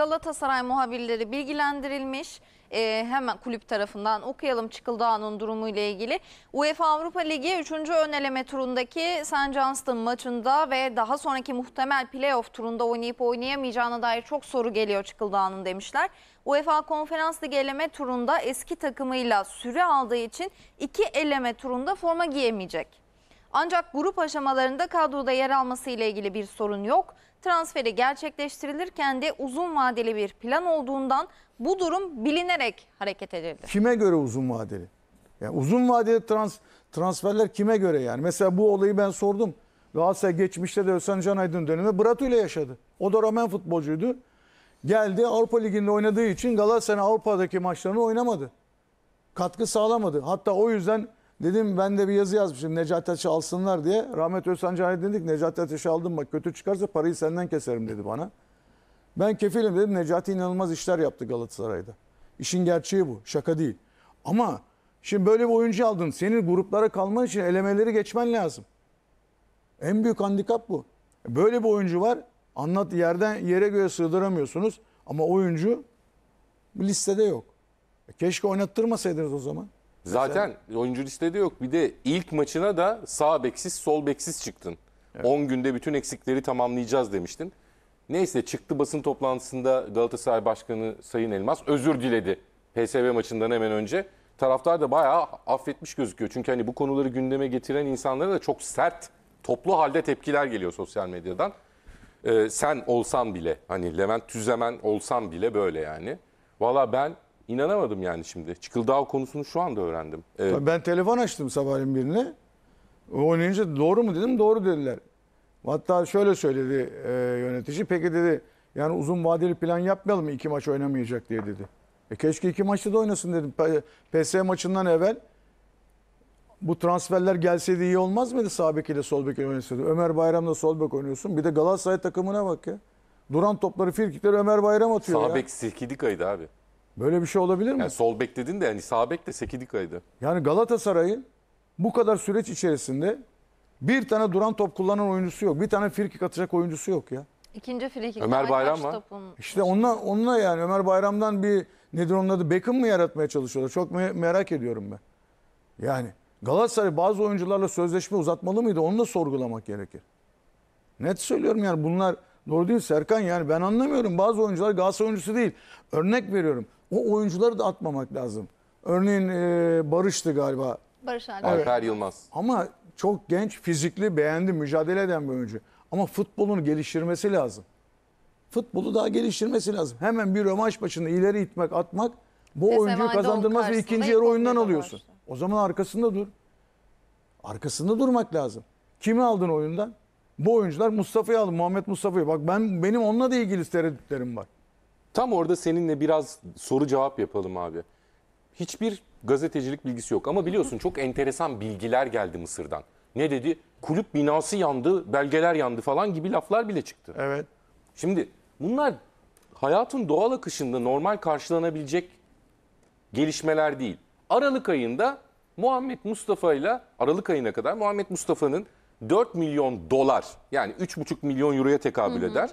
Galatasaray muhabirleri bilgilendirilmiş. Ee, hemen kulüp tarafından okuyalım Çıkıldağ'ın durumu ile ilgili. UEFA Avrupa Ligi 3. ön eleme turundaki St. Johnston maçında ve daha sonraki muhtemel playoff turunda oynayıp oynayamayacağına dair çok soru geliyor Çıkıldağ'ın demişler. UEFA Konferans Ligi eleme turunda eski takımıyla süre aldığı için iki eleme turunda forma giyemeyecek. Ancak grup aşamalarında kadroda yer alması ile ilgili bir sorun yok. Transferi gerçekleştirilirken de uzun vadeli bir plan olduğundan bu durum bilinerek hareket edildi. Kime göre uzun vadeli? Yani uzun vadeli trans, transferler kime göre yani? Mesela bu olayı ben sordum. Galatasaray geçmişte de Özcan Can Aydın dönemi Bratu ile yaşadı. O da Roman futbolcuydu. Geldi Avrupa Ligi'nde oynadığı için Galatasaray Avrupa'daki maçlarını oynamadı. Katkı sağlamadı. Hatta o yüzden Dedim ben de bir yazı yazmışım Necati Ateş'i alsınlar diye. Rahmet Özsancar'a dedik Necati Ateş'i aldın bak kötü çıkarsa parayı senden keserim dedi bana. Ben kefilim dedim Necati inanılmaz işler yaptı Galatasaray'da. İşin gerçeği bu şaka değil. Ama şimdi böyle bir oyuncu aldın senin gruplara kalman için elemeleri geçmen lazım. En büyük handikap bu. Böyle bir oyuncu var anlat yerden yere göğe sığdıramıyorsunuz ama oyuncu listede yok. E, keşke oynattırmasaydınız o zaman. Zaten Mesela... oyuncu listede yok. Bir de ilk maçına da sağ beksiz, sol beksiz çıktın. Evet. günde bütün eksikleri tamamlayacağız demiştin. Neyse çıktı basın toplantısında Galatasaray Başkanı Sayın Elmas özür diledi. PSV maçından hemen önce. Taraftar da bayağı affetmiş gözüküyor. Çünkü hani bu konuları gündeme getiren insanlara da çok sert, toplu halde tepkiler geliyor sosyal medyadan. Ee, sen olsan bile hani Levent Tüzemen olsan bile böyle yani. Valla ben İnanamadım yani şimdi. Çıkıldağ konusunu şu anda öğrendim. Evet. Ben telefon açtım sabahın birine. Oynayınca doğru mu dedim. Doğru dediler. Hatta şöyle söyledi e, yönetici. Peki dedi yani uzun vadeli plan yapmayalım mı iki maç oynamayacak diye dedi. E keşke iki maçta da oynasın dedim. PS maçından evvel bu transferler gelseydi iyi olmaz mıydı sağ bek ile sol bek oynasaydı? Ömer Bayram'la sol bek oynuyorsun. Bir de Galatasaray takımına bak ya. Duran topları, firkikleri Ömer Bayram atıyor sağ ya. Sağ bek Silkidika'ydı abi. Böyle bir şey olabilir mi? Yani sol bek dedin de yani sağ bek de Sekidika'ydı. Yani Galatasaray'ın bu kadar süreç içerisinde bir tane duran top kullanan oyuncusu yok. Bir tane frikik atacak oyuncusu yok ya. İkinci frikik. Ömer Bayram var. Topun... İşte onunla, onunla yani Ömer Bayram'dan bir nedir onun adı Beckham mı yaratmaya çalışıyorlar? Çok me merak ediyorum ben. Yani Galatasaray bazı oyuncularla sözleşme uzatmalı mıydı? Onu da sorgulamak gerekir. Net söylüyorum yani bunlar Doğru değil Serkan yani ben anlamıyorum. Bazı oyuncular Galatasaray oyuncusu değil. Örnek veriyorum. O oyuncuları da atmamak lazım. Örneğin e, Barış'tı galiba. Barış Alper. Evet. Yılmaz. Ama çok genç, fizikli, beğendi, mücadele eden bir oyuncu. Ama futbolunu geliştirmesi lazım. Futbolu daha geliştirmesi lazım. Hemen bir rövanş başında ileri itmek, atmak bu Tesemade oyuncuyu kazandırmaz ve ikinci yarı oyundan alıyorsun. Başta. O zaman arkasında dur. Arkasında durmak lazım. Kimi aldın oyundan? Bu oyuncular Mustafa'yı aldı. Muhammed Mustafa'yı. Bak ben benim onunla da ilgili tereddütlerim var. Tam orada seninle biraz soru cevap yapalım abi. Hiçbir gazetecilik bilgisi yok ama biliyorsun çok enteresan bilgiler geldi Mısır'dan. Ne dedi? Kulüp binası yandı, belgeler yandı falan gibi laflar bile çıktı. Evet. Şimdi bunlar hayatın doğal akışında normal karşılanabilecek gelişmeler değil. Aralık ayında Muhammed Mustafa ile Aralık ayına kadar Muhammed Mustafa'nın 4 milyon dolar yani 3,5 milyon euroya tekabül eder.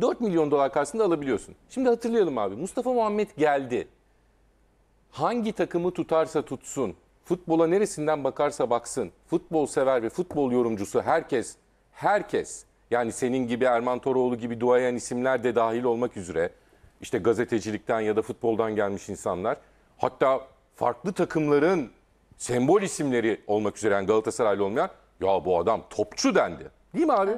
4 milyon dolar karşısında alabiliyorsun. Şimdi hatırlayalım abi Mustafa Muhammed geldi. Hangi takımı tutarsa tutsun, futbola neresinden bakarsa baksın, futbol sever ve futbol yorumcusu herkes, herkes yani senin gibi Erman Toroğlu gibi duayen isimler de dahil olmak üzere işte gazetecilikten ya da futboldan gelmiş insanlar hatta farklı takımların sembol isimleri olmak üzere yani Galatasaraylı olmayan ya bu adam topçu dendi. Değil mi abi?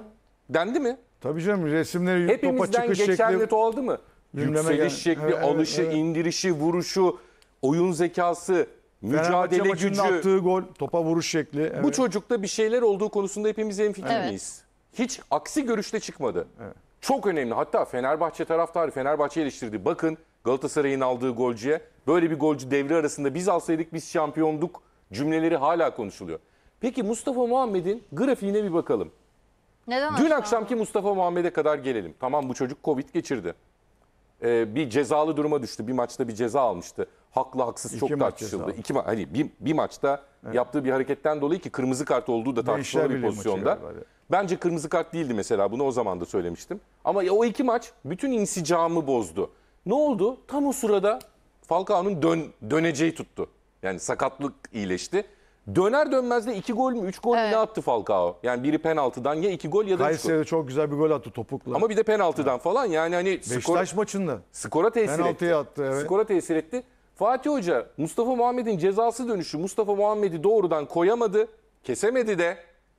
Dendi mi? Tabii canım resimleri topa Hepimizden çıkış geçen şekli. net oldu mu? Gündeme Yükseliş gel- şekli, Evet, alışı, evet. indirişi, vuruşu, oyun zekası, mücadele maçında gücü. attığı gol, topa vuruş şekli. Bu çocukta bir şeyler olduğu konusunda hepimiz hemfikir Evet. miyiz? Hiç aksi görüşte çıkmadı. Çok önemli. Hatta Fenerbahçe taraftarı Fenerbahçe eleştirdi. Bakın Galatasaray'ın aldığı golcüye böyle bir golcü devre arasında biz alsaydık biz şampiyonduk cümleleri hala konuşuluyor. Peki Mustafa Muhammed'in grafiğine bir bakalım. Neden Dün aşağı? akşamki Mustafa Muhammed'e kadar gelelim. Tamam bu çocuk Covid geçirdi. Ee, bir cezalı duruma düştü. Bir maçta bir ceza almıştı. Haklı haksız İki çok maç tartışıldı. İki ma- hani bir, bir maçta yaptığı bir hareketten dolayı ki kırmızı kart olduğu da tartışmalı bir Birliği pozisyonda. Bence kırmızı kart değildi mesela. Bunu o zaman da söylemiştim. Ama o iki maç bütün insicamı bozdu. Ne oldu? Tam o sırada Falcao'nun dön, döneceği tuttu. Yani sakatlık iyileşti. Döner dönmez de iki gol mü üç gol mü ne attı Falcao? Yani biri penaltıdan ya iki gol ya da 3 gol. çok güzel bir gol attı topukla. Ama bir de penaltıdan falan yani hani skor, Beşiktaş maçında. skora tesir Penaltıyı etti. attı, evet. Skora tesir etti. Fatih Hoca Mustafa Muhammed'in cezası dönüşü Mustafa Muhammed'i doğrudan koyamadı, kesemedi de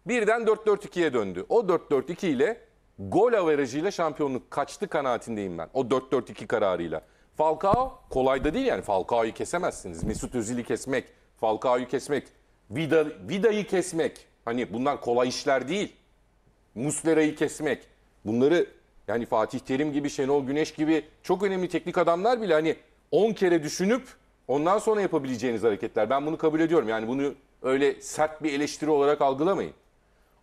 birden 4-4-2'ye döndü. O 4-4-2 ile gol averajıyla şampiyonluk kaçtı kanaatindeyim ben. O 4-4-2 kararıyla. Falcao kolay da değil yani Falcao'yu kesemezsiniz. Mesut Özil'i kesmek, Falcao'yu kesmek, Vida, Vida'yı kesmek. Hani bunlar kolay işler değil. Muslera'yı kesmek. Bunları yani Fatih Terim gibi, Şenol Güneş gibi çok önemli teknik adamlar bile hani 10 kere düşünüp ondan sonra yapabileceğiniz hareketler. Ben bunu kabul ediyorum. Yani bunu öyle sert bir eleştiri olarak algılamayın.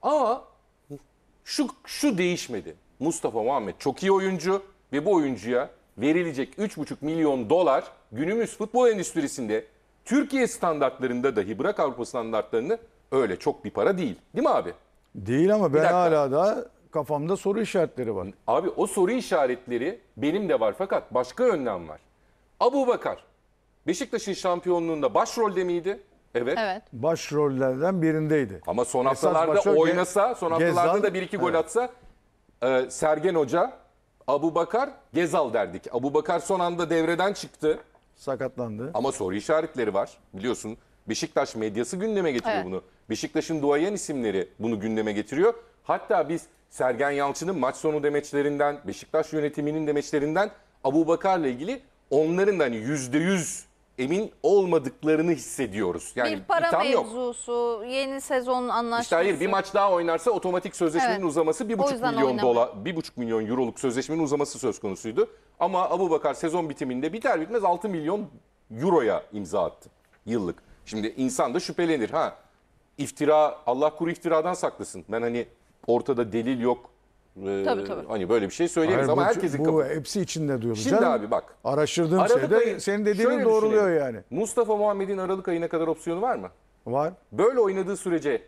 Ama şu, şu değişmedi. Mustafa Muhammed çok iyi oyuncu ve bu oyuncuya verilecek 3,5 milyon dolar günümüz futbol endüstrisinde Türkiye standartlarında dahi bırak Avrupa standartlarını öyle çok bir para değil. Değil mi abi? Değil ama ben hala da kafamda soru işaretleri var. Abi o soru işaretleri benim de var fakat başka önlem var. Abu Bakar Beşiktaş'ın şampiyonluğunda başrolde miydi? Evet. evet. Başrollerden birindeydi. Ama son Esas haftalarda oynasa, son Gezal, haftalarda da bir iki gol evet. atsa e, Sergen Hoca, Abu Bakar, Gezal derdik. Abu Bakar son anda devreden çıktı. Sakatlandı. Ama soru işaretleri var. Biliyorsun Beşiktaş medyası gündeme getiriyor Evet. bunu. Beşiktaş'ın duayen isimleri bunu gündeme getiriyor. Hatta biz Sergen Yalçın'ın maç sonu demeçlerinden, Beşiktaş yönetiminin demeçlerinden Abu Bakar'la ilgili onların da hani %100 emin olmadıklarını hissediyoruz. Yani bir para itham yok. mevzusu, yeni sezon anlaşması. İşte hayır bir maç daha oynarsa otomatik sözleşmenin Evet. uzaması bir buçuk milyon oynamıyor. dolar, bir buçuk milyon euroluk sözleşmenin uzaması söz konusuydu. Ama Abu Bakar sezon bitiminde biter bitmez 6 milyon euroya imza attı yıllık. Şimdi insan da şüphelenir. Ha iftira Allah kuru iftiradan saklasın. Ben hani ortada delil yok. Ee, tabii, tabii. Hani böyle bir şey söyleyemeyiz ama herkesin Bu kafası. hepsi içinde duyulacak. Şimdi abi bak. Araştırdığım Aralık şeyde ayı, senin dediğini doğruluyor yani. Mustafa Muhammed'in Aralık ayına kadar opsiyonu var mı? Var. Böyle oynadığı sürece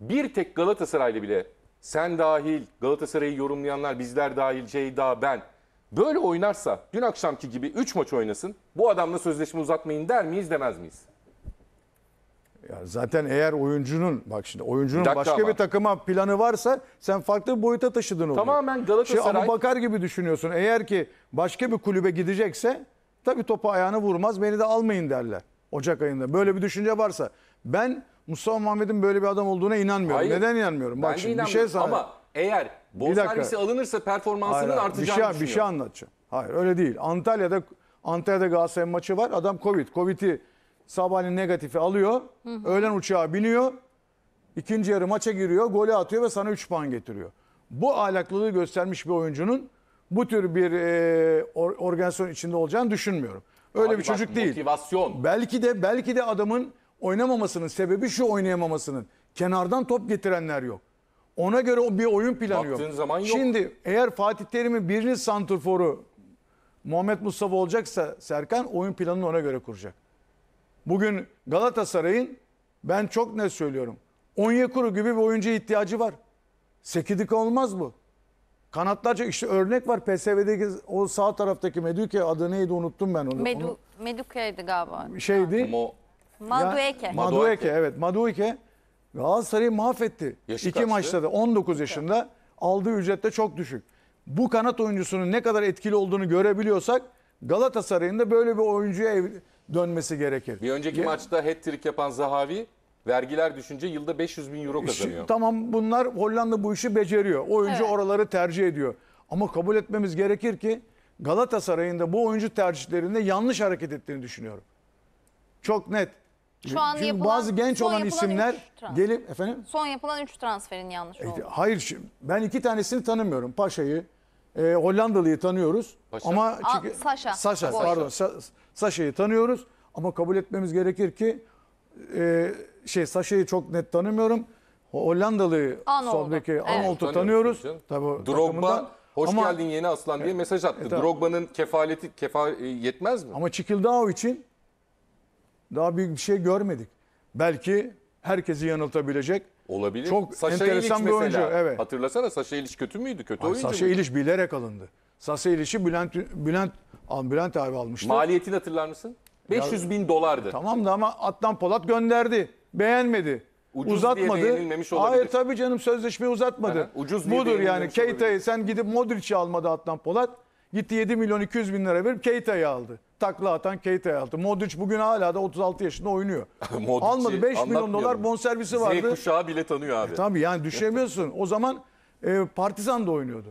bir tek Galatasaraylı bile sen dahil Galatasaray'ı yorumlayanlar bizler dahil Ceyda ben Böyle oynarsa dün akşamki gibi 3 maç oynasın. Bu adamla sözleşme uzatmayın der miyiz demez miyiz? Ya zaten eğer oyuncunun bak şimdi oyuncunun Bir başka ama. bir takıma planı varsa sen farklı bir boyuta taşıdın onu. Tamamen Şey Galatasaray Abu Bakar gibi düşünüyorsun. Eğer ki başka bir kulübe gidecekse tabii topa ayağını vurmaz beni de almayın derler. Ocak ayında böyle bir düşünce varsa. Ben Mustafa Muhammed'in böyle bir adam olduğuna inanmıyorum. Hayır. Neden inanmıyorum? Bak ben de şimdi bir şey sana. Ama eğer Bonservisi alınırsa performansının Hayır, hayır. Şey- artacağını bir şey, düşünüyor. bir şey anlatacağım. Hayır öyle değil. Antalya'da Antalya'da Galatasaray maçı var. Adam Covid. Covid'i sabahleyin negatifi alıyor. Öğlen uçağa biniyor. İkinci yarı maça giriyor. Golü atıyor ve sana 3 puan getiriyor. Bu ahlaklılığı göstermiş bir oyuncunun bu tür bir e, or- organizasyon içinde olacağını düşünmüyorum. Öyle Abi bir bak, çocuk değil. Motivasyon. Belki de belki de adamın oynamamasının sebebi şu oynayamamasının. Kenardan top getirenler yok. Ona göre o bir oyun planı Baktığın zaman yok. Şimdi eğer Fatih Terim'in birinci santrforu Muhammed Mustafa olacaksa Serkan oyun planını ona göre kuracak. Bugün Galatasaray'ın ben çok ne söylüyorum. Onyekuru gibi bir oyuncuya ihtiyacı var. Sekidik olmaz bu. Kanatlarca işte örnek var PSV'deki o sağ taraftaki Medüke adı neydi unuttum ben onu. Medu, onu Meduke'ydi galiba. şeydi. Ama o- Madueke. Madueke evet Madueke Galatasaray'ı mahvetti. Yaşı İki kaçtı? maçta da 19 yaşında aldığı ücret de çok düşük. Bu kanat oyuncusunun ne kadar etkili olduğunu görebiliyorsak Galatasaray'ın da böyle bir oyuncuya ev- dönmesi gerekir. Bir önceki Ge- maçta hat-trick yapan Zahavi vergiler düşünce yılda 500 bin euro İşte kazanıyor. tamam bunlar Hollanda bu işi beceriyor. Oyuncu Evet. oraları tercih ediyor. Ama kabul etmemiz gerekir ki Galatasaray'ın da bu oyuncu tercihlerinde yanlış hareket ettiğini düşünüyorum. Çok net. Şu an Çünkü yapılan, bazı genç olan isimler gelip efendim Son yapılan 3 transferin yanlış E, hayır şimdi ben iki tanesini tanımıyorum. Paşa'yı, e, Hollandalı'yı tanıyoruz. Paşa. Ama Aa, Saşa. Saşa Boş. pardon. Sa- Saşa'yı tanıyoruz ama kabul etmemiz gerekir ki e, şey Saşa'yı çok net tanımıyorum. Hollandalı'yı Arnold'u. sol Evet. tanıyoruz. Tanıyoruz. Tabii Drogba hoş Ama- geldin yeni aslan diye e, mesaj attı. E, tabii. Drogba'nın kefaleti kefa, e, yetmez mi? Ama Çikildao için daha büyük bir şey görmedik. Belki herkesi yanıltabilecek. Olabilir. Çok Saşa enteresan İliç bir oyuncu. Evet. Hatırlasana Saşa İliç kötü müydü? Kötü Ay, Saşa İliç bilerek alındı. Saşa İliç'i Bülent, Bülent, Bülent abi almıştı. Maliyetini hatırlar mısın? 500 ya, bin dolardı. Tamam da ama Adnan Polat gönderdi. Beğenmedi. Ucuz uzatmadı. diye beğenilmemiş olabilir. Hayır tabii canım sözleşmeyi uzatmadı. Aha, ucuz diye Budur yani Keita'yı sen gidip Modric'i almadı Adnan Polat. Gitti 7 milyon 200 bin lira verip Keita'yı aldı takla atan Keita'ya aldı. Modric bugün hala da 36 yaşında oynuyor. Almadı 5 milyon dolar bonservisi vardı. Z kuşağı bile tanıyor abi. E, tabii yani düşemiyorsun. O zaman e, Partizan da oynuyordu.